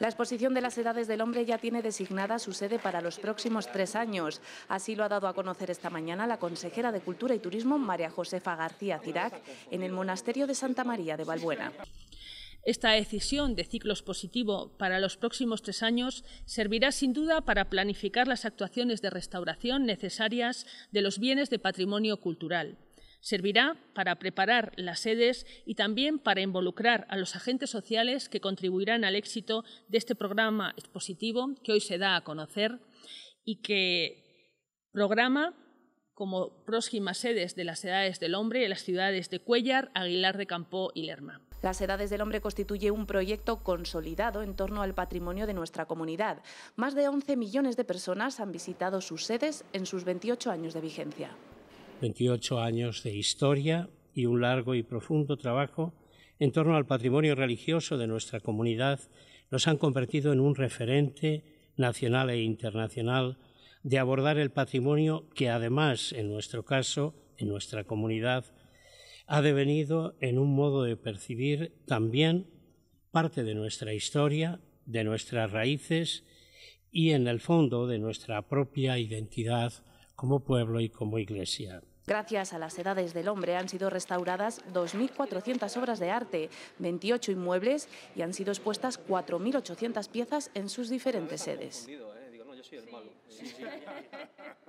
La exposición de las edades del hombre ya tiene designada su sede para los próximos tres años. Así lo ha dado a conocer esta mañana la consejera de Cultura y Turismo, María Josefa García Cirac, en el Monasterio de Santa María de Valbuena. Esta decisión de ciclos positivo para los próximos tres años servirá sin duda para planificar las actuaciones de restauración necesarias de los bienes de patrimonio cultural, Servirá para preparar las sedes y también para involucrar a los agentes sociales que contribuirán al éxito de este programa expositivo que hoy se da a conocer y que programa como próximas sedes de las edades del hombre en las ciudades de Cuellar, Aguilar de Campó y Lerma. Las Edades del Hombre constituye un proyecto consolidado en torno al patrimonio de nuestra comunidad. Más de 11 millones de personas han visitado sus sedes en sus 28 años de vigencia. 28 años de historia y un largo y profundo trabajo en torno al patrimonio religioso de nuestra comunidad nos han convertido en un referente nacional e internacional de abordar el patrimonio que además, en nuestro caso, en nuestra comunidad, ha devenido en un modo de percibir también parte de nuestra historia, de nuestras raíces y en el fondo de nuestra propia identidad como pueblo y como iglesia. Gracias a las edades del hombre han sido restauradas 2.400 obras de arte, 28 inmuebles y han sido expuestas 4.800 piezas en sus diferentes sedes.